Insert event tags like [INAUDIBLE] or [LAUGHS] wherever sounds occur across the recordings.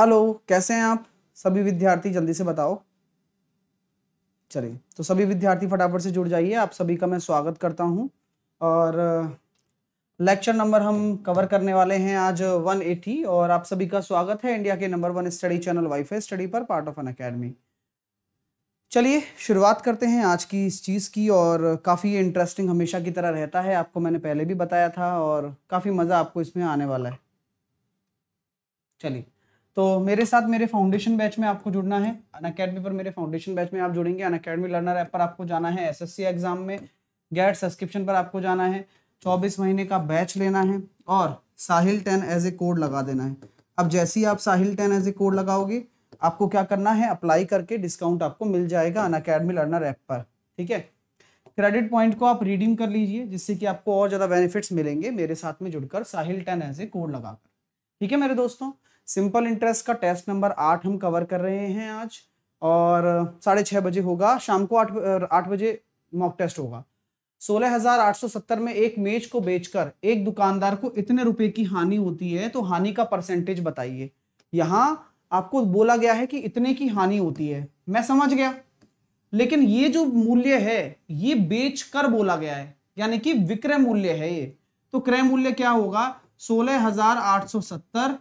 Hello कैसे हैं आप सभी विद्यार्थी जल्दी से बताओ चलिए तो सभी विद्यार्थी फटाफट से जुड़ जाइए आप सभी का मैं स्वागत करता हूं और लेक्चर नंबर हम कवर करने वाले हैं आज 180 और आप सभी का स्वागत है इंडिया के number one study channel wifi study पर पार्ट ऑफ एन अकेडमी चलिए शुरुआत करते हैं आज की इस चीज़ की और काफ़ी इंटरेस्टिंग हमेशा की तरह रहता है आपको मैंने पहले भी बताया था और काफ़ी मज़ा आपको इसमें आने वाला है चलिए तो मेरे साथ मेरे फाउंडेशन बैच में आपको जुड़ना है अन अकेडमी पर मेरे फाउंडेशन बैच में आप जुड़ेंगे अन अकेडमी लर्नर ऐप पर आपको जाना है एसएससी एग्जाम में गैट सब्सक्रिप्शन पर आपको जाना है 24 महीने का बैच लेना है और Sahil ten as a code लगा देना है अब जैसे ही आप Sahil ten as a code लगाओगे आपको क्या करना है अप्लाई करके डिस्काउंट आपको मिल जाएगा अन अकेडमी लर्नर ऐप पर ठीक है क्रेडिट पॉइंट को आप रिडीम कर लीजिए जिससे कि आपको और ज़्यादा बेनिफिट्स मिलेंगे मेरे साथ में जुड़कर Sahil ten as a code लगाकर ठीक है मेरे दोस्तों सिंपल इंटरेस्ट का टेस्ट नंबर आठ हम कवर कर रहे हैं आज और साढ़े छः बजे होगा शाम को आठ आठ बजे मॉक टेस्ट होगा 16,870 में एक मेज को बेचकर एक दुकानदार को इतने रुपए की हानि होती है तो हानि का परसेंटेज बताइए यहाँ आपको बोला गया है कि इतने की हानि होती है मैं समझ गया लेकिन ये जो मूल्य है ये बेच कर बोला गया है यानी कि विक्रय मूल्य है ये तो क्रय मूल्य क्या होगा सोलह हजार आठ सौ सत्तर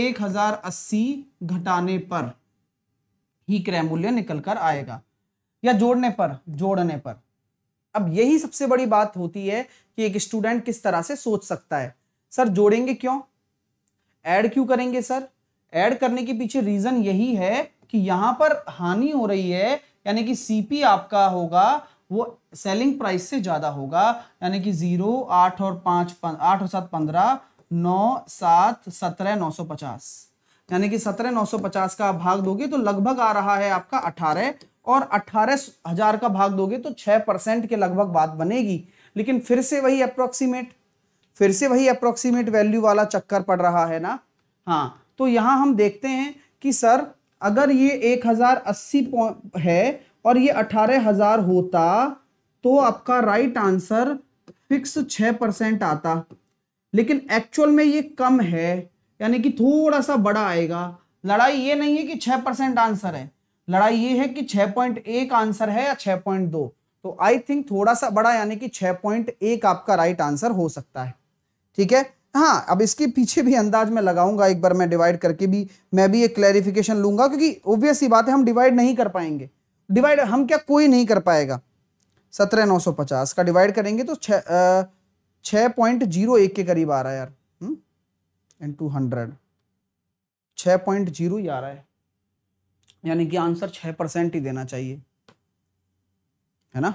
एक हजार अस्सी घटाने पर ही क्रय मूल्य निकल कर आएगा या जोड़ने पर जोड़ने पर अब यही सबसे बड़ी बात होती है कि एक स्टूडेंट किस तरह से सोच सकता है सर जोड़ेंगे क्यों ऐड क्यों करेंगे सर ऐड करने के पीछे रीजन यही है कि यहां पर हानि हो रही है यानी कि सीपी आपका होगा वो सेलिंग प्राइस से ज्यादा होगा यानी कि जीरो आठ और पांच आठ और सात पंद्रह नौ सात सत्रह नौ सौ पचास यानी कि सत्रह नौ सौ पचास का भाग दोगे तो लगभग आ रहा है आपका अठारह और अठारह हजार का भाग दोगे तो छह परसेंट के लगभग बात बनेगी लेकिन फिर से वही अप्रोक्सीमेट फिर से वही अप्रोक्सीमेट वैल्यू वाला चक्कर पड़ रहा है ना हाँ तो यहाँ हम देखते हैं कि सर अगर ये एक हजार अस्सी है और ये अठारह हजार होता तो आपका राइट आंसर फिक्स छः परसेंट आता लेकिन एक्चुअल में ये कम है यानी कि थोड़ा सा बड़ा आएगा लड़ाई ये नहीं है कि छह परसेंट आंसर है लड़ाई ये है कि छह पॉइंट एक आंसर है या छह पॉइंट दो तो आई थिंक थोड़ा सा बड़ा यानी कि छह पॉइंट एक आपका राइट आंसर हो सकता है ठीक है हाँ अब इसके पीछे भी अंदाज में लगाऊंगा एक बार मैं डिवाइड करके भी मैं भी एक क्लैरिफिकेशन लूंगा क्योंकि ओब्वियस ही बात है हम डिवाइड नहीं कर पाएंगे डिवाइड हम क्या कोई नहीं कर पाएगा सत्रह नौ सौ पचास का डिवाइड करेंगे तो छह छः पॉइंट जीरो एक के करीब आ रहा है यार एंड टू हंड्रेड छ पॉइंट जीरो ही आ रहा है यानी कि आंसर छः परसेंट ही देना चाहिए है ना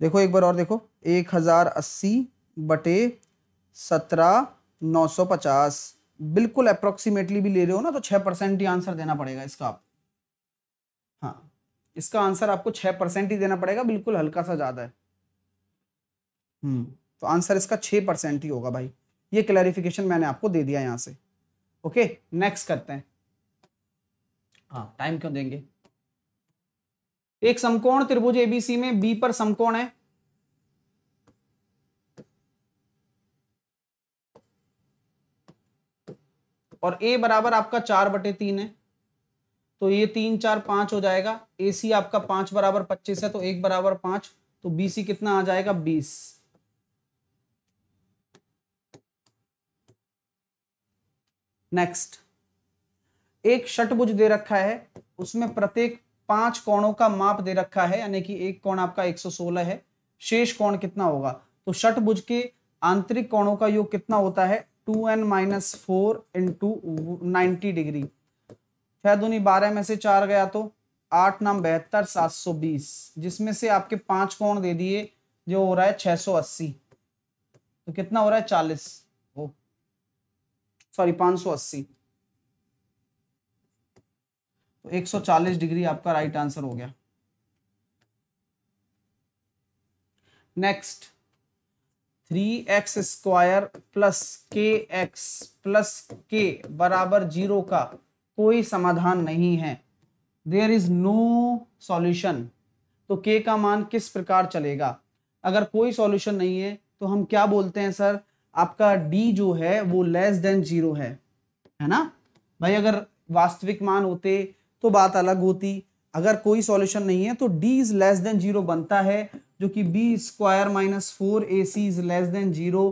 देखो एक बार और देखो एक हज़ार अस्सी बटे सत्रह नौ सौ पचास बिल्कुल अप्रोक्सीमेटली भी ले रहे हो ना तो छह परसेंट ही आंसर देना पड़ेगा इसका आप हाँ इसका आंसर आपको छह परसेंट ही देना पड़ेगा बिल्कुल हल्का सा ज़्यादा है हम्म तो आंसर इसका छः परसेंट ही होगा भाई ये क्लैरिफिकेशन मैंने आपको दे दिया यहाँ से ओके नेक्स्ट करते हैं हाँ टाइम क्यों देंगे एक समकोण त्रिभुज एबीसी में बी पर समकोण है और ए बराबर आपका चार बटे तीन है तो ये तीन चार पांच हो जाएगा ए सी आपका पांच बराबर पच्चीस है तो एक बराबर पांच तो बी सी कितना आ जाएगा बीस नेक्स्ट एक षटभुज दे रखा है उसमें प्रत्येक पांच कोणों का माप दे रखा है यानी कि एक कोण आपका 116 है शेष कोण कितना होगा तो षटभुज के आंतरिक कोणों का योग कितना होता है two n minus four into ninety degree छह बारह में से चार गया तो आठ नाम बहत्तर सात सौ बीस जिसमें से आपके पांच कोण दे दिए जो हो रहा है छह अस्सी तो कितना हो रहा है चालीस सॉरी 580 तो चालीस डिग्री आपका राइट आंसर हो गया next three x square plus k x plus k बराबर जीरो का कोई समाधान नहीं है देयर इज नो सॉल्यूशन तो के का मान किस प्रकार चलेगा अगर कोई सॉल्यूशन नहीं है तो हम क्या बोलते हैं सर आपका डी जो है वो लेस देन जीरो है है ना भाई अगर वास्तविक मान होते तो बात अलग होती अगर कोई सॉल्यूशन नहीं है तो D is less than zero बनता है जो कि b square minus four a c is less than zero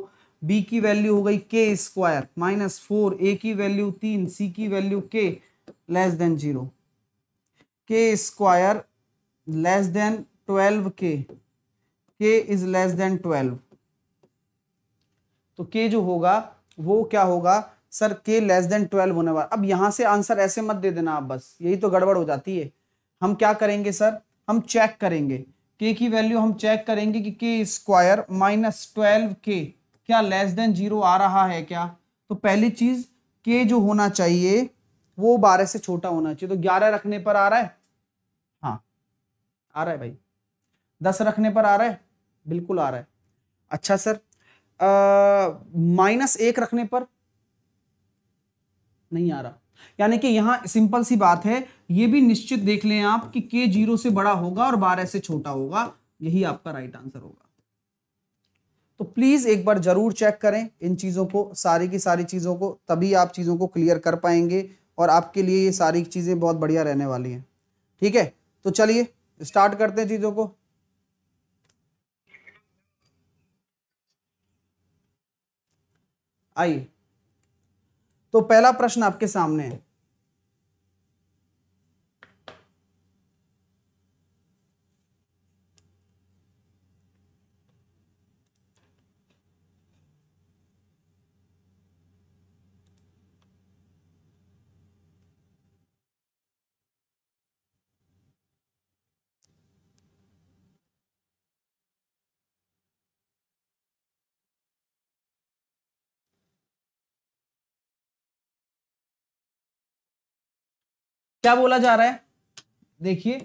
b की वैल्यू हो गई के स्क्वायर माइनस फोर ए की वैल्यू तीन सी की वैल्यू के लेस देन जीरो के स्क्वायर लेस देन ट्वेल्व के के इज लेस देन ट्वेल्व तो के जो होगा वो क्या होगा सर के लेस देन ट्वेल्व होने वाला अब यहाँ से आंसर ऐसे मत दे देना आप बस यही तो गड़बड़ हो जाती है हम क्या करेंगे सर हम चेक करेंगे के की वैल्यू हम चेक करेंगे कि के स्क्वायर माइनस ट्वेल्व के क्या लेस देन जीरो आ रहा है क्या तो पहली चीज़ के जो होना चाहिए वो बारह से छोटा होना चाहिए तो ग्यारह रखने पर आ रहा है हाँ आ रहा है भाई दस रखने पर आ रहा है बिल्कुल आ रहा है अच्छा सर माइनस एक रखने पर नहीं आ रहा यानी कि यहां सिंपल सी बात है ये भी निश्चित देख लें आप कि के जीरो से बड़ा होगा और बारह से छोटा होगा यही आपका राइट आंसर होगा तो प्लीज एक बार जरूर चेक करें इन चीजों को सारी की सारी चीजों को तभी आप चीजों को क्लियर कर पाएंगे और आपके लिए ये सारी चीजें बहुत बढ़िया रहने वाली हैं ठीक है तो चलिए स्टार्ट करते हैं चीजों को आई तो पहला प्रश्न आपके सामने है क्या बोला जा रहा है देखिए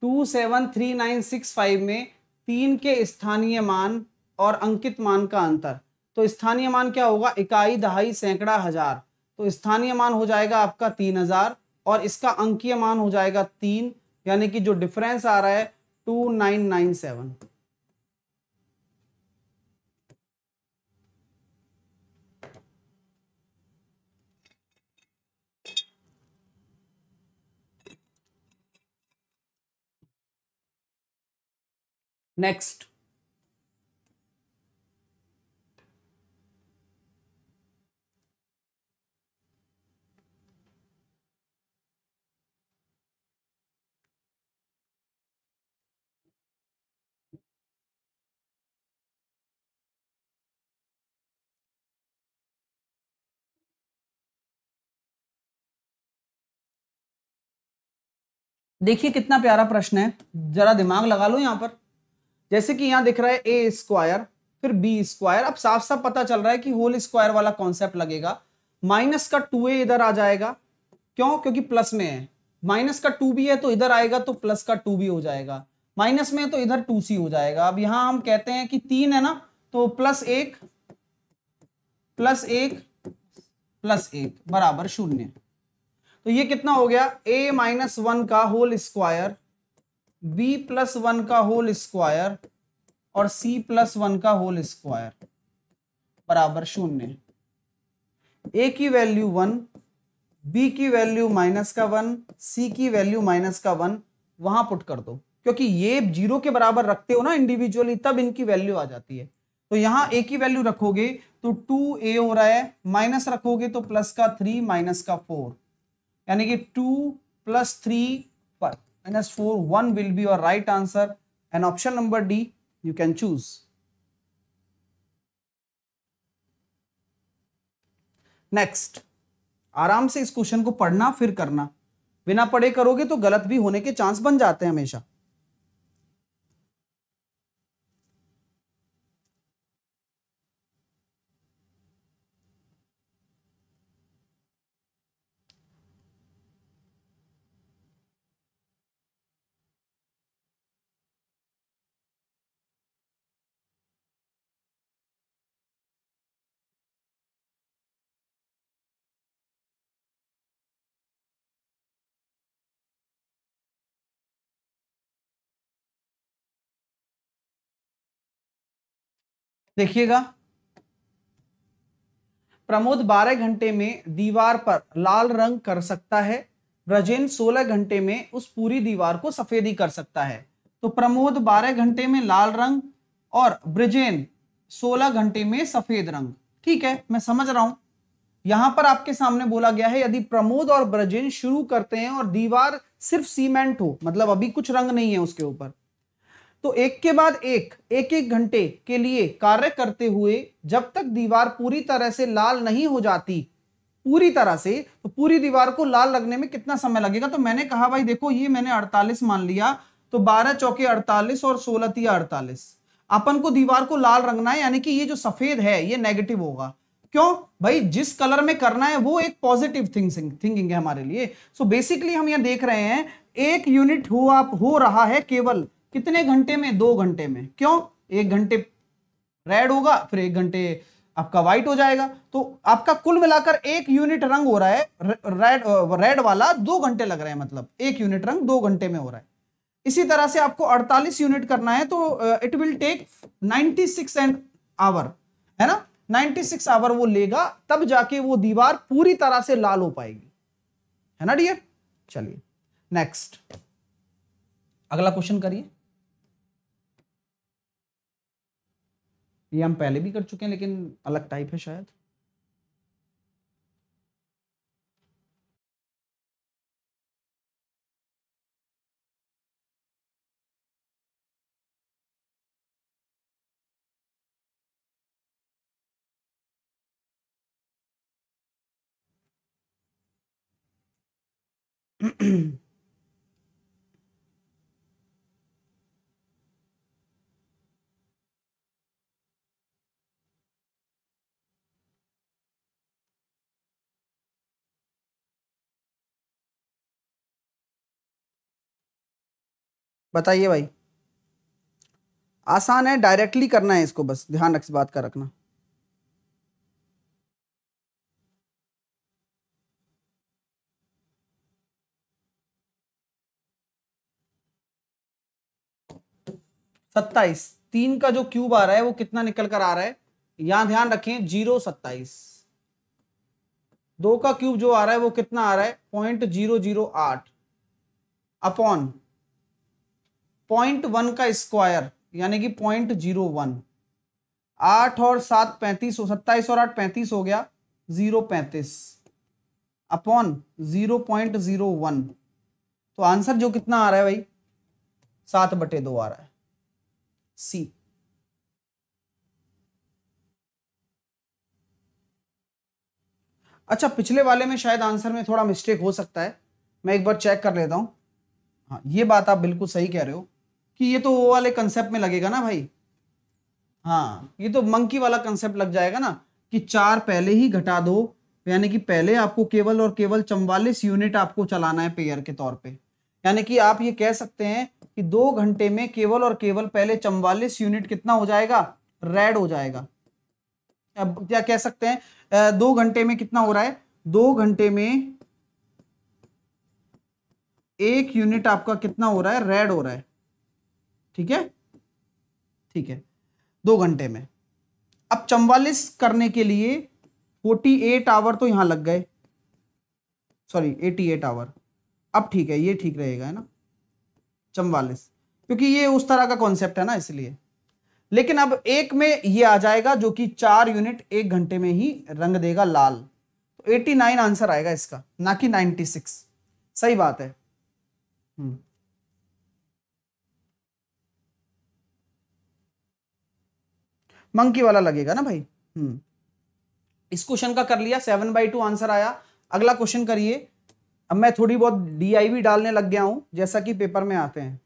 two seven three nine six five में तीन के स्थानीय मान और अंकित मान का अंतर तो स्थानीय मान क्या होगा इकाई दहाई सैकड़ा हजार तो स्थानीय मान हो जाएगा आपका तीन हजार और इसका अंकीय मान हो जाएगा तीन यानी कि जो डिफरेंस आ रहा है two nine nine seven next देखिए कितना प्यारा प्रश्न है जरा दिमाग लगा लो यहां पर जैसे कि यहां दिख रहा है ए स्क्वायर फिर बी स्क्वायर अब साफ साफ पता चल रहा है कि होल स्क्वायर वाला कॉन्सेप्ट लगेगा माइनस का टू ए इधर आ जाएगा क्यों क्योंकि प्लस में है माइनस का टू भी है तो इधर आएगा तो प्लस का टू भी हो जाएगा माइनस में है तो इधर टू सी हो जाएगा अब यहां हम कहते हैं कि तीन है ना तो प्लस एक प्लस एक प्लस एक बराबर शून्य तो ये कितना हो गया ए माइनस वन का whole square b plus one का होल स्क्वायर और सी प्लस वन का होल स्क्वायर बराबर शून्य ए की वैल्यू वन बी की वैल्यू माइनस का वन सी की वैल्यू माइनस का वन वहां पुट कर दो क्योंकि ये जीरो के बराबर रखते हो ना इंडिविजुअली तब इनकी वैल्यू आ जाती है तो यहां ए की वैल्यू रखोगे तो टू ए हो रहा है माइनस रखोगे तो प्लस का थ्री माइनस का फोर यानी कि two plus three minus 4 1 will be your right answer and option number D you can choose. Next आराम से इस क्वेश्चन को पढ़ना फिर करना बिना पढ़े करोगे तो गलत भी होने के चांस बन जाते हैं हमेशा देखिएगा प्रमोद 12 घंटे में दीवार पर लाल रंग कर सकता है ब्रजेन 16 घंटे में उस पूरी दीवार को सफेदी कर सकता है तो प्रमोद 12 घंटे में लाल रंग और ब्रजेन 16 घंटे में सफेद रंग ठीक है मैं समझ रहा हूं यहां पर आपके सामने बोला गया है यदि प्रमोद और ब्रजेन शुरू करते हैं और दीवार सिर्फ सीमेंट हो मतलब अभी कुछ रंग नहीं है उसके ऊपर तो एक के बाद एक एक एक घंटे के लिए कार्य करते हुए जब तक दीवार पूरी तरह से लाल नहीं हो जाती पूरी तरह से तो पूरी दीवार को लाल लगने में कितना समय लगेगा तो मैंने कहा भाई देखो ये मैंने 48 मान लिया तो 12 चौके 48 और 16 तिया 48 अपन को दीवार को लाल रंगना है यानी कि ये जो सफेद है ये नेगेटिव होगा क्यों भाई जिस कलर में करना है वो एक पॉजिटिव थिंकिंग थिंकिंग है हमारे लिए सो बेसिकली हम यहां देख रहे हैं एक यूनिट आप हो रहा है केवल कितने घंटे में दो घंटे में क्यों एक घंटे रेड होगा फिर एक घंटे आपका व्हाइट हो जाएगा तो आपका कुल मिलाकर एक यूनिट रंग हो रहा है रेड रेड वाला दो घंटे लग रहे हैं मतलब एक यूनिट रंग दो घंटे में हो रहा है इसी तरह से आपको 48 यूनिट करना है तो it will take 96 and hour है ना 96 आवर वो लेगा तब जाके वो दीवार पूरी तरह से लाल हो पाएगी है ना डियर चलिए नेक्स्ट अगला क्वेश्चन करिए ये हम पहले भी कर चुके हैं लेकिन अलग टाइप है शायद [CLEARS THROAT] हम्म। बताइए भाई आसान है डायरेक्टली करना है इसको बस ध्यान रख बात का रखना सत्ताईस तीन का जो क्यूब आ रहा है वो कितना निकल कर आ रहा है यहां ध्यान रखें जीरो सत्ताईस दो का क्यूब जो आ रहा है वो कितना आ रहा है पॉइंट जीरो जीरो आठ अपॉन पॉइंट वन का स्क्वायर यानी कि पॉइंट जीरो वन आठ और सात पैंतीस हो सत्ताईस और आठ पैंतीस हो गया जीरो पैंतीस upon zero point zero one तो आंसर जो कितना आ रहा है भाई सात बटे दो आ रहा है सी अच्छा पिछले वाले में शायद आंसर में थोड़ा मिस्टेक हो सकता है मैं एक बार चेक कर लेता हूं हाँ ये बात आप बिल्कुल सही कह रहे हो कि ये तो वो वाले कंसेप्ट में लगेगा ना भाई हाँ ये तो मंकी वाला कंसेप्ट लग जाएगा ना कि चार पहले ही घटा दो यानी कि पहले आपको केवल और केवल चौवालीस यूनिट आपको चलाना है पेयर के तौर पे यानी कि आप ये कह सकते हैं कि दो घंटे में केवल और केवल पहले चौवालीस यूनिट कितना हो जाएगा रेड हो जाएगा अब क्या कह सकते हैं दो घंटे में कितना हो रहा है दो घंटे में एक यूनिट आपका कितना हो रहा है रेड हो रहा है ठीक है ठीक है दो घंटे में अब चौवालीस करने के लिए फोर्टी एट आवर तो यहां लग गए सॉरी एटी एट आवर अब ठीक है ये ठीक रहेगा है ना चौवालीस क्योंकि ये उस तरह का कॉन्सेप्ट है ना इसलिए लेकिन अब एक में ये आ जाएगा जो कि चार यूनिट एक घंटे में ही रंग देगा लाल तो एटी नाइन आंसर आएगा इसका ना कि नाइनटी सिक्स सही बात है हम्म। मंकी वाला लगेगा ना भाई हम्म इस क्वेश्चन का कर लिया सेवन बाई टू आंसर आया अगला क्वेश्चन करिए अब मैं थोड़ी बहुत डी डालने लग गया हूं जैसा कि पेपर में आते हैं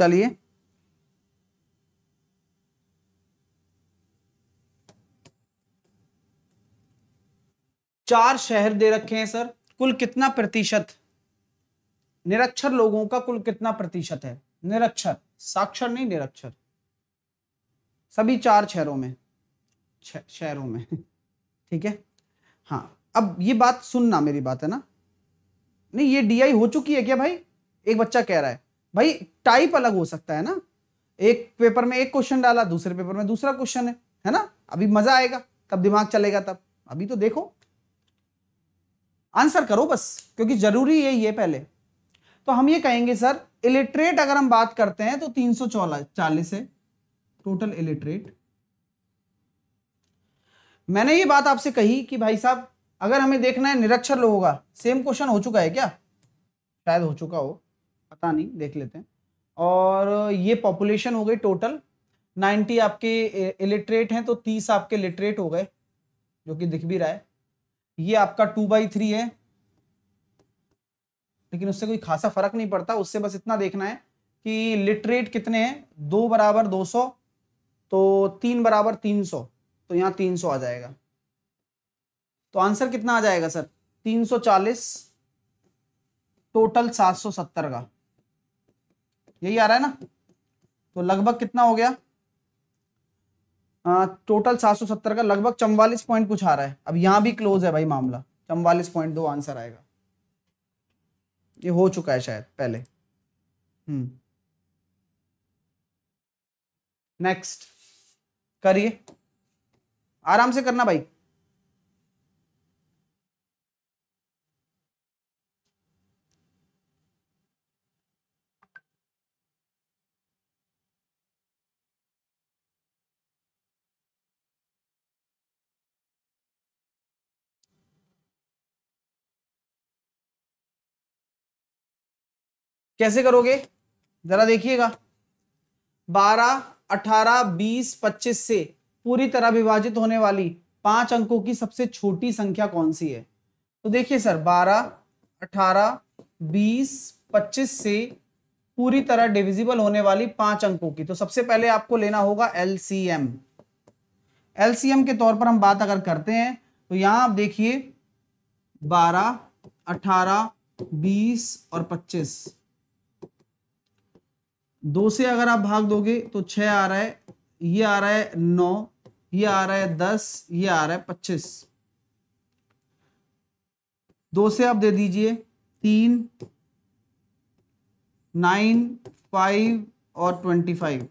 चलिए चार शहर दे रखे हैं सर कुल कितना प्रतिशत निरक्षर लोगों का कुल कितना प्रतिशत है निरक्षर साक्षर नहीं निरक्षर सभी चार शहरों में शहरों में [LAUGHS] ठीक है हाँ अब ये बात सुनना मेरी बात है ना नहीं ये डीआई हो चुकी है क्या भाई एक बच्चा कह रहा है भाई टाइप अलग हो सकता है ना एक पेपर में एक क्वेश्चन डाला दूसरे पेपर में दूसरा क्वेश्चन है है ना अभी मजा आएगा तब दिमाग चलेगा तब अभी तो देखो आंसर करो बस क्योंकि जरूरी यही है पहले तो हम ये कहेंगे सर इलिटरेट अगर हम बात करते हैं तो तीन सौ चालीस है टोटल इलिटरेट मैंने ये बात आपसे कही कि भाई साहब अगर हमें देखना है निरक्षर लोगों का सेम क्वेश्चन हो चुका है क्या शायद हो चुका हो पता नहीं देख लेते हैं और ये पॉपुलेशन हो गई टोटल 90 आपके इलिटरेट हैं तो 30 आपके लिटरेट हो गए जो कि दिख भी रहा है ये आपका टू बाई थ्री है लेकिन उससे कोई खासा फर्क नहीं पड़ता उससे बस इतना देखना है कि लिटरेट कितने हैं दो बराबर दो सौ तो तीन बराबर तीन सौ तो यहाँ तीन सौ आ जाएगा तो आंसर कितना आ जाएगा सर तीन सौ चालीस टोटल सात सौ सत्तर का यही आ रहा है ना तो लगभग कितना हो गया आ, टोटल 770 का लगभग चौवालीस पॉइंट कुछ आ रहा है अब यहां भी क्लोज है भाई मामला चौवालीस पॉइंट दो आंसर आएगा ये हो चुका है शायद पहले हम्म नेक्स्ट करिए आराम से करना भाई कैसे करोगे जरा देखिएगा बारह अठारह बीस पच्चीस से पूरी तरह विभाजित होने वाली पांच अंकों की सबसे छोटी संख्या कौन सी है तो देखिए सर बारह अठारह बीस पच्चीस से पूरी तरह डिविजिबल होने वाली पांच अंकों की तो सबसे पहले आपको लेना होगा एलसीएम एलसीएम के तौर पर हम बात अगर करते हैं तो यहां आप देखिए बारह अठारह बीस और पच्चीस दो से अगर आप भाग दोगे तो छ आ रहा है ये आ रहा है नौ ये आ रहा है दस ये आ रहा है पच्चीस दो से आप दे दीजिए तीन नाइन फाइव और ट्वेंटी फाइव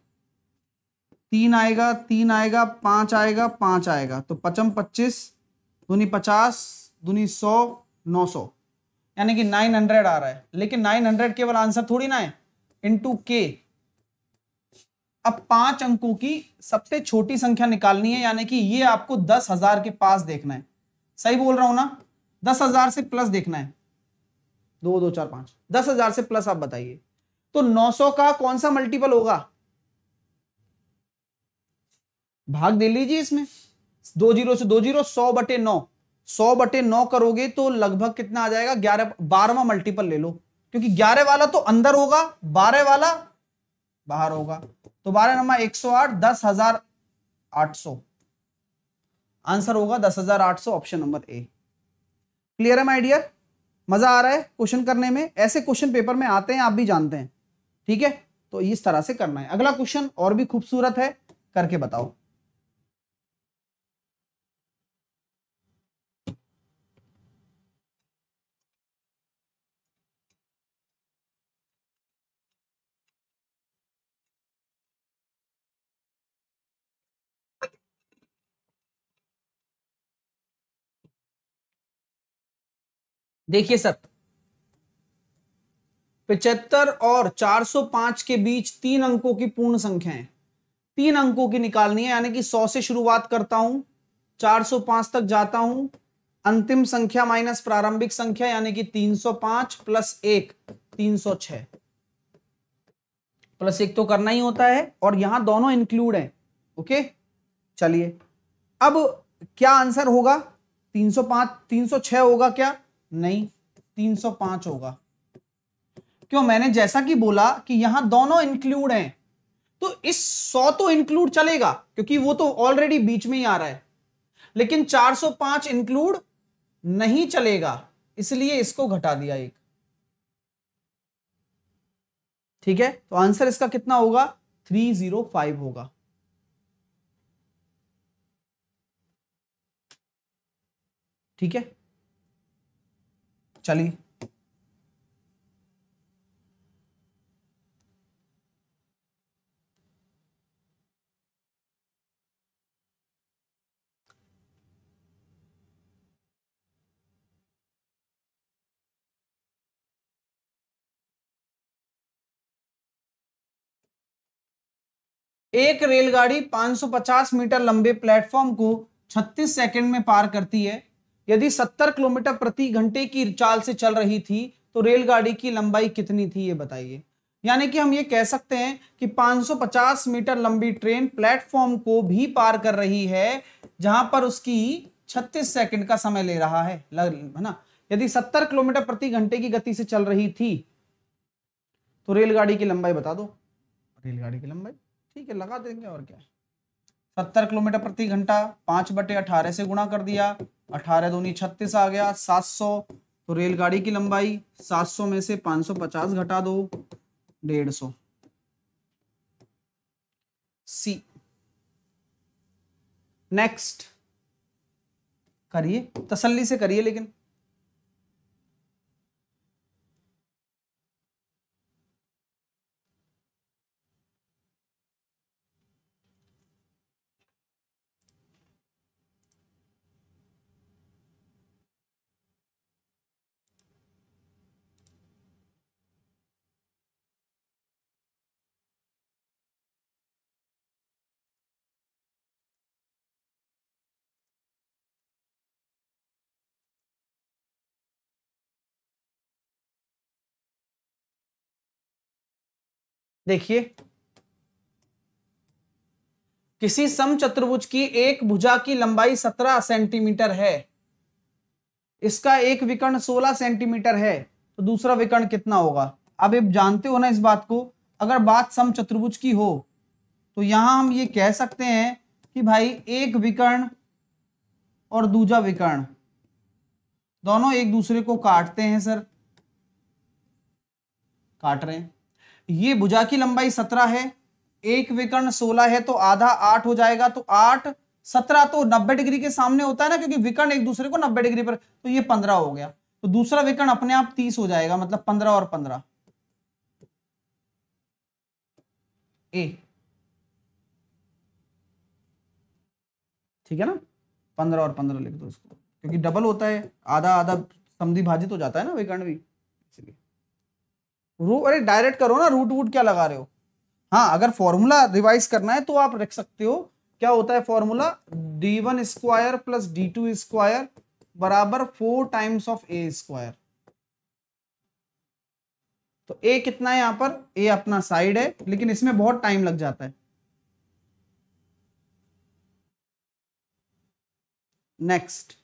तीन आएगा तीन आएगा पांच आएगा पांच आएगा तो पचम पच्चीस दुनी पचास दुनी सौ नौ सौ यानी कि नाइन हंड्रेड आ रहा है लेकिन नाइन हंड्रेड केवल आंसर थोड़ी ना है इंटू के अब पांच अंकों की सबसे छोटी संख्या निकालनी है यानी कि ये आपको दस हजार के पास देखना है सही बोल रहा हूं ना दस हजार से प्लस देखना है दो दो चार पांच दस हजार से प्लस आप बताइए तो नौ सौ का कौन सा मल्टीपल होगा भाग दे लीजिए इसमें दो जीरो से दो जीरो सौ बटे नौ सौ बटे नौ करोगे तो लगभग कितना आ जाएगा ग्यारह बारहवा मल्टीपल ले लो क्योंकि ग्यारह वाला तो अंदर होगा बारह वाला बाहर होगा तो बारह नंबर एक सौ आठ दस हजार आठ सौ आंसर होगा दस हजार आठ सौ ऑप्शन नंबर ए क्लियर है माय डियर मजा आ रहा है क्वेश्चन करने में ऐसे क्वेश्चन पेपर में आते हैं आप भी जानते हैं ठीक है तो इस तरह से करना है अगला क्वेश्चन और भी खूबसूरत है करके बताओ देखिए सर पिचहत्तर और 405 के बीच तीन अंकों की पूर्ण संख्या है तीन अंकों की निकालनी है यानी कि 100 से शुरुआत करता हूं 405 तक जाता हूं अंतिम संख्या माइनस प्रारंभिक संख्या यानी कि 305 प्लस एक तीन प्लस एक तो करना ही होता है और यहां दोनों इंक्लूड है ओके चलिए अब क्या आंसर होगा 305 306 होगा क्या नहीं 305 होगा क्यों मैंने जैसा कि बोला कि यहां दोनों इंक्लूड हैं तो इस 100 तो इंक्लूड चलेगा क्योंकि वो तो ऑलरेडी बीच में ही आ रहा है लेकिन 405 इंक्लूड नहीं चलेगा इसलिए इसको घटा दिया एक ठीक है तो आंसर इसका कितना होगा 305 होगा ठीक है चलिए एक रेलगाड़ी 550 मीटर लंबे प्लेटफॉर्म को 36 सेकंड में पार करती है यदि 70 किलोमीटर प्रति घंटे की चाल से चल रही थी तो रेलगाड़ी की लंबाई कितनी थी ये बताइए यानी कि हम ये कह सकते हैं कि 550 मीटर लंबी ट्रेन प्लेटफॉर्म को भी पार कर रही है जहां पर उसकी 36 सेकंड का समय ले रहा है है ना यदि 70 किलोमीटर प्रति घंटे की गति से चल रही थी तो रेलगाड़ी की लंबाई बता दो रेलगाड़ी की लंबाई ठीक है लगा देंगे और क्या सत्तर किलोमीटर प्रति घंटा पांच बटे अठारह से गुणा कर दिया अठारह दूनी छत्तीस आ गया सात सौ तो रेलगाड़ी की लंबाई सात सौ में से पांच सौ पचास घटा दो डेढ़ सौ सी नेक्स्ट करिए तसल्ली से करिए लेकिन देखिए किसी सम चतुर्भुज की एक भुजा की लंबाई सत्रह सेंटीमीटर है इसका एक विकर्ण सोलह सेंटीमीटर है तो दूसरा विकर्ण कितना होगा अब आप जानते हो ना इस बात को अगर बात सम चतुर्भुज की हो तो यहां हम ये कह सकते हैं कि भाई एक विकर्ण और दूजा विकर्ण दोनों एक दूसरे को काटते हैं सर काट रहे हैं ये भुजा की लंबाई सत्रह है एक विकर्ण सोलह है तो आधा आठ हो जाएगा तो आठ सत्रह तो नब्बे डिग्री के सामने होता है ना क्योंकि विकर्ण एक दूसरे को नब्बे डिग्री पर तो ये पंद्रह हो गया तो दूसरा विकर्ण अपने आप तीस हो जाएगा मतलब पंद्रह और पंद्रह ए ठीक है ना पंद्रह और पंद्रह लिख दो इसको क्योंकि डबल होता है आधा आधा समधि भाजित हो जाता है ना विकर्ण भी इसलिए रू अरे डायरेक्ट करो ना रूट वूट क्या लगा रहे हो हाँ अगर फॉर्मूला रिवाइज करना है तो आप रख सकते हो क्या होता है formula d one square plus d two square बराबर four times of a square तो ए कितना है यहां पर ए अपना साइड है लेकिन इसमें बहुत टाइम लग जाता है नेक्स्ट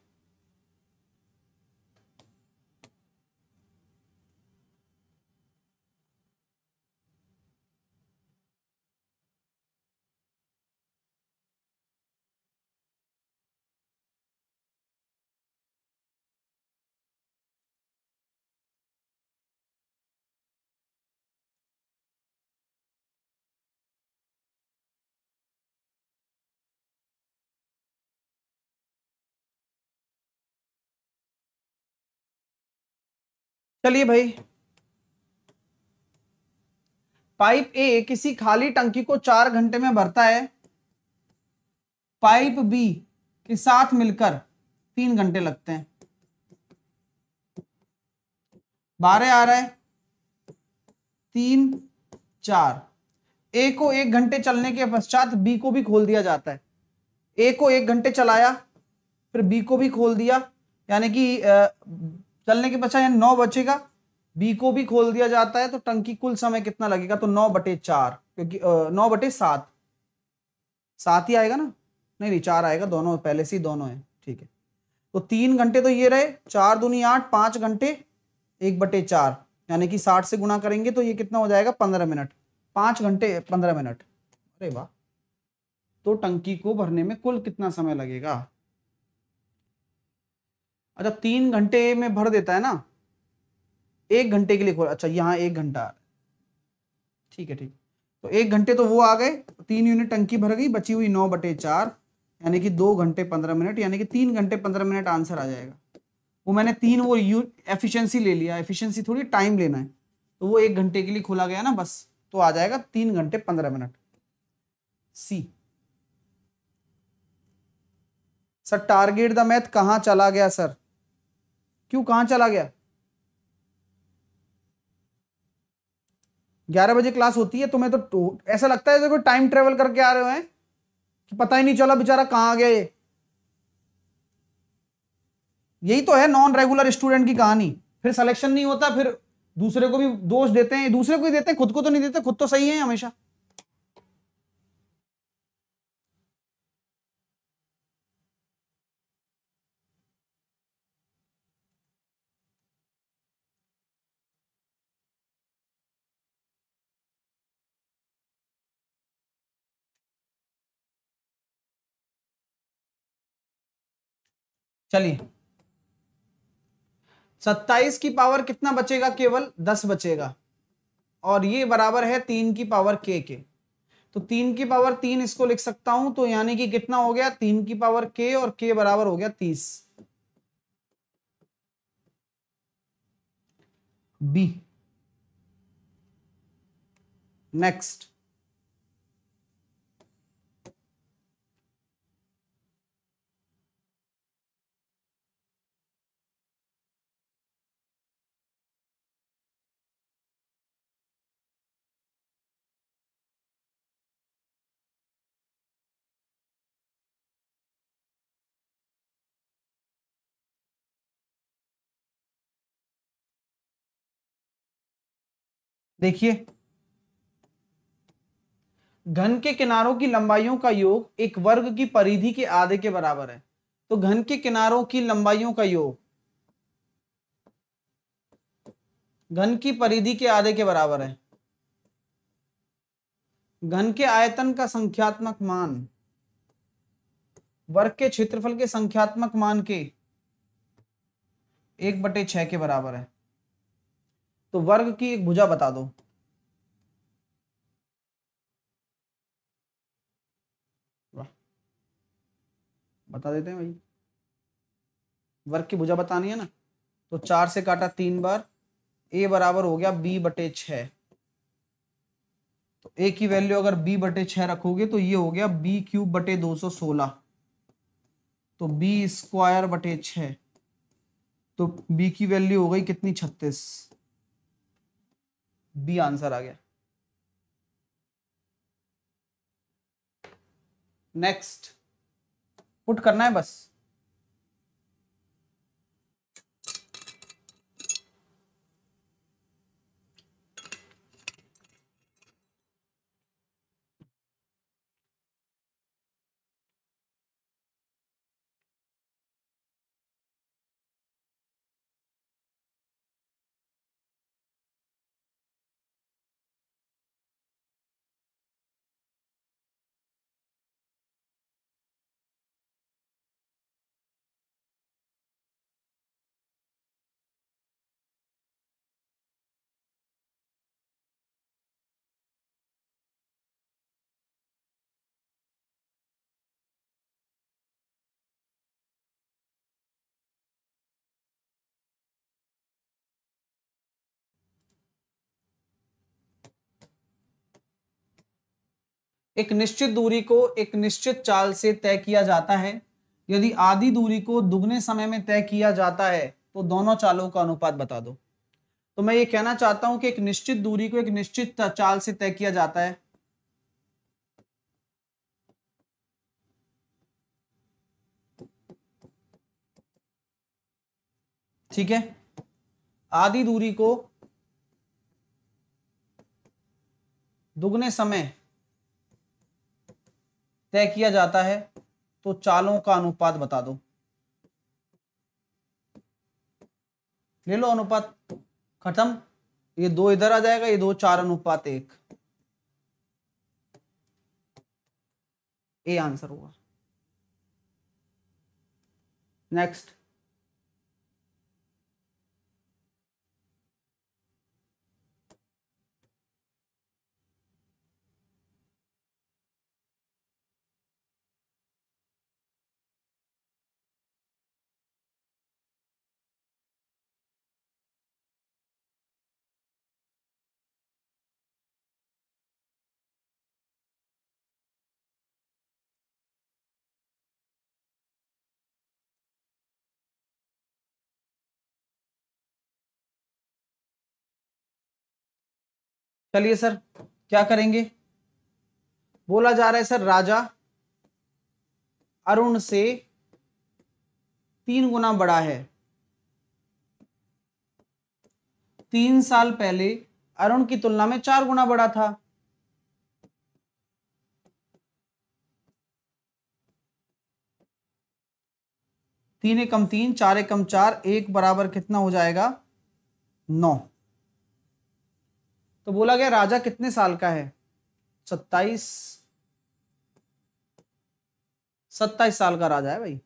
चलिए भाई पाइप ए किसी खाली टंकी को चार घंटे में भरता है पाइप बी के साथ मिलकर तीन घंटे लगते हैं बारह आ रहा है तीन चार ए को एक घंटे चलने के पश्चात बी को भी खोल दिया जाता है ए को एक घंटे चलाया फिर बी को भी खोल दिया यानी कि चलने के बचा यानी नौ बचेगा बी को भी खोल दिया जाता है तो टंकी कुल समय कितना लगेगा तो नौ बटे चार क्योंकि नौ बटे सात सात ही आएगा ना नहीं नहीं चार आएगा दोनों पहले से ही दोनों है ठीक है तो तीन घंटे तो ये रहे चार दूनी आठ पांच घंटे एक बटे चार यानी कि साठ से गुणा करेंगे तो ये कितना हो जाएगा पंद्रह मिनट पांच घंटे पंद्रह मिनट अरे वाह तो टंकी को भरने में कुल कितना समय लगेगा अच्छा तीन घंटे में भर देता है ना एक घंटे के लिए खोल अच्छा यहाँ एक घंटा है ठीक है ठीक तो एक घंटे तो वो आ गए तीन यूनिट टंकी भर गई बची हुई नौ बटे चार यानी कि दो घंटे पंद्रह मिनट यानी कि तीन घंटे पंद्रह मिनट आंसर आ जाएगा वो मैंने तीन वो यू एफिशिएंसी ले लिया एफिशिएंसी थोड़ी टाइम लेना है तो वो एक घंटे के लिए खोला गया ना बस तो आ जाएगा तीन घंटे पंद्रह minute C sir target the math कहाँ चला गया सर क्यों कहां चला गया ग्यारह बजे क्लास होती है तुम्हें तो, तो ऐसा लगता है कोई टाइम ट्रेवल करके आ रहे हैं कि पता ही नहीं चला बेचारा कहां आ गया ये यही तो है नॉन रेगुलर स्टूडेंट की कहानी फिर सिलेक्शन नहीं होता फिर दूसरे को भी दोष देते हैं दूसरे को ही देते हैं खुद को तो नहीं देते खुद तो सही है हमेशा चलिए सत्ताईस की पावर कितना बचेगा केवल दस बचेगा और ये बराबर है तीन की पावर के के तो तीन की पावर तीन इसको लिख सकता हूं तो यानी कि कितना हो गया तीन की पावर के और के बराबर हो गया तीस बी नेक्स्ट देखिए घन के किनारों की लंबाइयों का योग एक वर्ग की परिधि के आधे के बराबर है तो घन के किनारों की लंबाइयों का योग घन की परिधि के आधे के बराबर है घन के आयतन का संख्यात्मक मान वर्ग के क्षेत्रफल के संख्यात्मक मान के एक बटे छ के बराबर है तो वर्ग की एक भुजा बता दो बता देते हैं भाई वर्ग की भुजा बतानी है ना तो चार से काटा तीन बार ए बराबर हो गया बी बटे छ तो ए की वैल्यू अगर बी बटे छ रखोगे तो ये हो गया बी क्यूब बटे दो सौ सोलह तो बी स्क्वायर बटे छ तो बी की वैल्यू हो गई कितनी छत्तीस बी आंसर आ गया नेक्स्ट पुट करना है बस एक निश्चित दूरी को एक निश्चित चाल से तय किया जाता है यदि आधी दूरी को दुगने समय में तय किया जाता है तो दोनों चालों का अनुपात बता दो तो मैं ये कहना चाहता हूं कि एक निश्चित दूरी को एक निश्चित चाल से तय किया जाता है ठीक है आधी दूरी को दुगने समय तय किया जाता है तो चालों का अनुपात बता दो ले लो अनुपात खत्म ये दो इधर आ जाएगा ये दो चार अनुपात एक ए आंसर होगा नेक्स्ट चलिए सर क्या करेंगे बोला जा रहा है सर राजा अरुण से तीन गुना बड़ा है तीन साल पहले अरुण की तुलना में चार गुना बड़ा था तीन एकम तीन चार एकम चार एक बराबर कितना हो जाएगा नौ तो बोला गया राजा कितने साल का है सत्ताईस सत्ताईस साल का राजा है भाई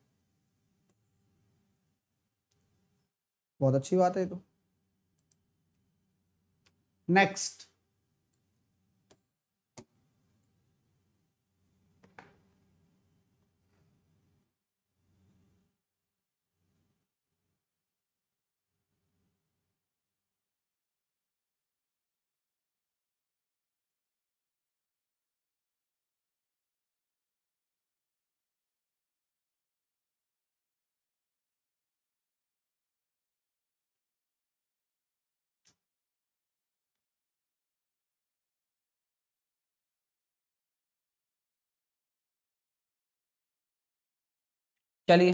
बहुत अच्छी बात है तो नेक्स्ट चलिए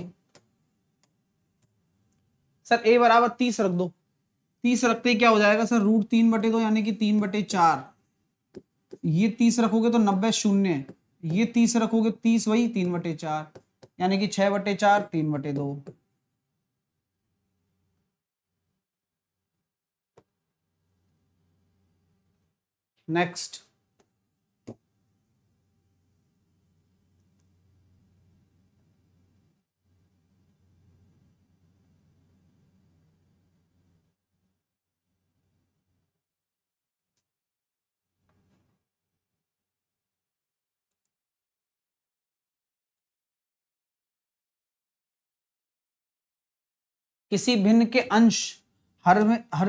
सर ए बराबर तीस रख दो तीस रखते क्या हो जाएगा सर रूट तीन बटे दो यानी कि तीन बटे चार ये तीस रखोगे तो नब्बे शून्य ये तीस रखोगे तीस वही तीन बटे चार यानी कि छह बटे चार तीन बटे दो नेक्स्ट किसी भिन्न के अंश हर में हर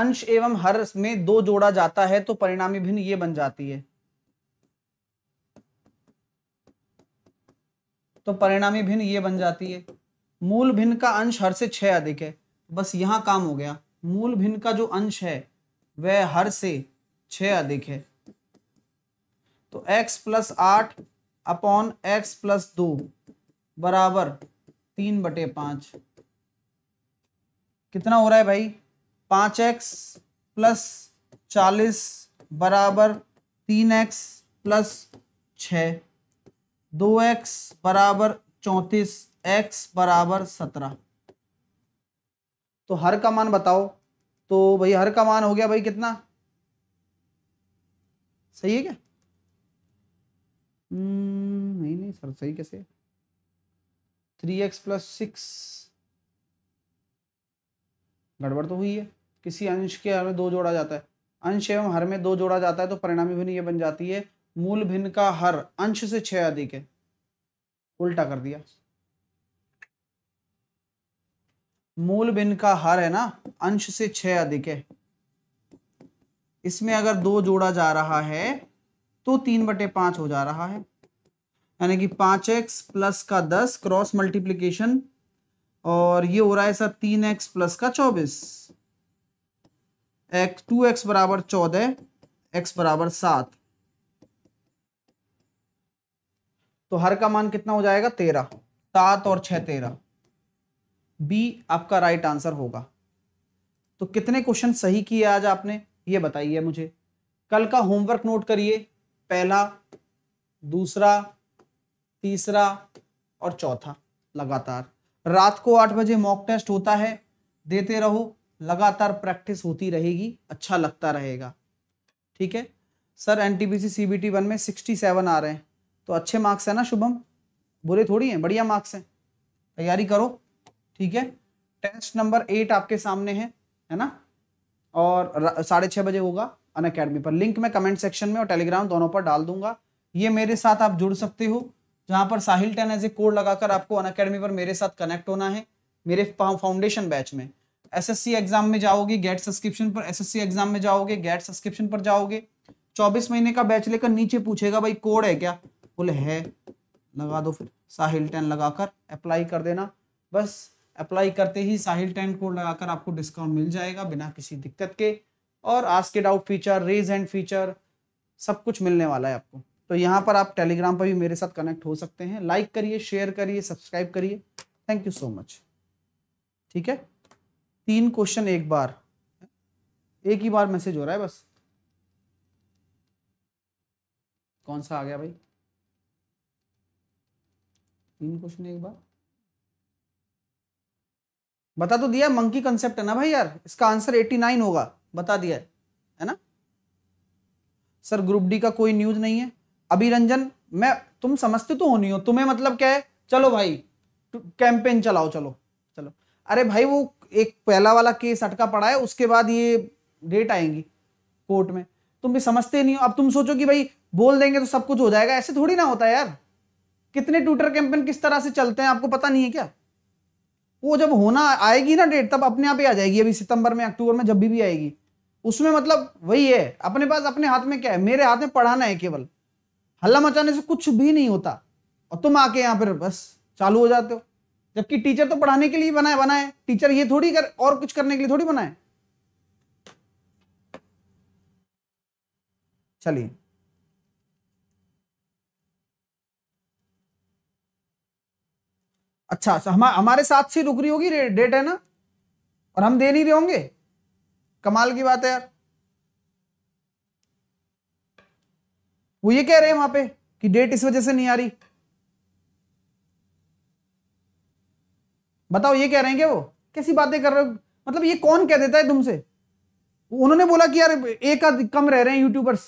अंश एवं हर में दो जोड़ा जाता है तो परिणामी भिन्न ये बन जाती है तो परिणामी भिन्न ये बन जाती है मूल भिन्न का अंश हर से छह अधिक है बस यहां काम हो गया मूल भिन्न का जो अंश है वह हर से छह अधिक है तो x प्लस आठ अपॉन एक्स प्लस दो बराबर तीन बटे पांच कितना हो रहा है भाई पांच एक्स प्लस चालीस बराबर तीन एक्स प्लस छ दो एक्स बराबर चौतीस एक्स बराबर सत्रह तो हर का मान बताओ तो भाई हर का मान हो गया भाई कितना सही है क्या हम्म, नहीं नहीं सर सही कैसे थ्री एक्स प्लस सिक्स गड़बड़ तो हुई है किसी अंश के हर में दो जोड़ा जाता है अंश एवं हर में दो जोड़ा जाता है तो परिणामी भिन्न ये बन जाती है मूल भिन्न का हर अंश से छह अधिक है उल्टा कर दिया मूल भिन्न का हर है ना अंश से छह अधिक है इसमें अगर दो जोड़ा जा रहा है तो तीन बटे पांच हो जा रहा है यानी कि पांच एक्स प्लस का दस क्रॉस मल्टीप्लीकेशन और ये हो रहा है सर तीन एक्स प्लस का चौबीस एक्स टू एक्स बराबर चौदह एक्स बराबर सात तो हर का मान कितना हो जाएगा तेरह सात और छह तेरह बी आपका राइट आंसर होगा तो कितने क्वेश्चन सही किए आज आपने ये बताइए मुझे कल का होमवर्क नोट करिए पहला दूसरा तीसरा और चौथा लगातार रात को आठ बजे मॉक टेस्ट होता है देते रहो लगातार प्रैक्टिस होती रहेगी अच्छा लगता रहेगा ठीक है sir N T B C C B T one में सिक्सटी सेवन आ रहे हैं तो अच्छे मार्क्स हैं ना शुभम बुरे थोड़ी हैं बढ़िया मार्क्स हैं तैयारी करो ठीक है टेस्ट नंबर एट आपके सामने है है ना और साढ़े छः बजे होगा अन अकेडमी पर लिंक मैं कमेंट सेक्शन में और टेलीग्राम दोनों पर डाल दूंगा ये मेरे साथ आप जुड़ सकते हो जहां पर Sahil ten as a code लगाकर आपको अन अकेडमी पर मेरे साथ कनेक्ट होना है मेरे फाउंडेशन बैच में एसएससी एग्जाम में जाओगे गेट सब्सक्रिप्शन पर एसएससी एग्जाम में जाओगे गेट सब्सक्रिप्शन पर जाओगे 24 महीने का बैच लेकर नीचे पूछेगा भाई कोड है क्या बोले है लगा दो फिर साहिल टेन लगाकर अप्लाई कर देना बस अप्लाई करते ही साहिल टेन कोड लगाकर आपको डिस्काउंट मिल जाएगा बिना किसी दिक्कत के और आज के doubt feature raise hand feature सब कुछ मिलने वाला है आपको तो यहाँ पर आप टेलीग्राम पर भी मेरे साथ कनेक्ट हो सकते हैं लाइक करिए शेयर करिए सब्सक्राइब करिए थैंक यू सो मच ठीक है तीन क्वेश्चन एक बार एक ही बार मैसेज हो रहा है बस कौन सा आ गया भाई तीन क्वेश्चन एक बार बता तो दिया मंकी कंसेप्ट है ना भाई यार इसका आंसर 89 होगा बता दिया है है ना सर ग्रुप डी का कोई न्यूज नहीं है अभिरंजन मैं तुम समझते तो होनी हो तुम्हें मतलब क्या है चलो भाई कैंपेन चलाओ चलो चलो अरे भाई वो एक पहला वाला केस अटका पड़ा है उसके बाद ये डेट आएंगी कोर्ट में तुम भी समझते नहीं हो अब तुम सोचो कि भाई बोल देंगे तो सब कुछ हो जाएगा ऐसे थोड़ी ना होता है यार कितने ट्विटर कैंपेन किस तरह से चलते हैं आपको पता नहीं है क्या वो जब होना आएगी ना डेट तब अपने आप ही आ जाएगी अभी सितंबर में अक्टूबर में जब भी, भी आएगी उसमें मतलब वही है अपने पास अपने हाथ में क्या है मेरे हाथ में पढ़ाना है केवल हल्ला मचाने से कुछ भी नहीं होता और तुम आके यहाँ पर बस चालू हो जाते हो जबकि टीचर तो पढ़ाने के लिए बनाए बनाए टीचर ये थोड़ी कर और कुछ करने के लिए थोड़ी बनाए चलिए अच्छा अच्छा हम हमारे साथ से रुक रही होगी डेट है ना और हम दे नहीं रहे होंगे कमाल की बात है यार वो ये कह रहे हैं वहां पे कि डेट इस वजह से नहीं आ रही बताओ ये कह रहे हैं क्या वो कैसी बातें कर रहे हो मतलब ये कौन कह देता है तुमसे उन्होंने बोला कि यार एक कम रह रहे हैं यूट्यूबर्स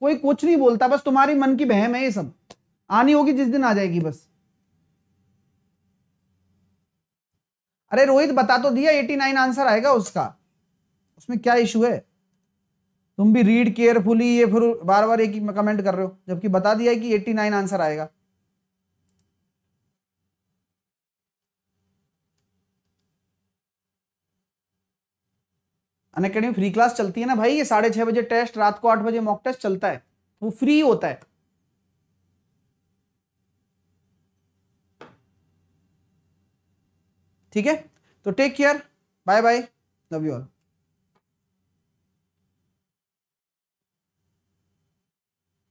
कोई कुछ नहीं बोलता बस तुम्हारी मन की बहम है ये सब आनी होगी जिस दिन आ जाएगी बस अरे रोहित बता तो दिया 89 आंसर आएगा उसका उसमें क्या इशू है तुम भी रीड केयरफुली ये फिर बार बार एक ही कमेंट कर रहे हो जबकि बता दिया है कि 89 आंसर आएगा अनकेडमी फ्री क्लास चलती है ना भाई ये साढ़े छह बजे टेस्ट रात को आठ बजे मॉक टेस्ट चलता है वो फ्री होता है ठीक है तो take care bye bye love you all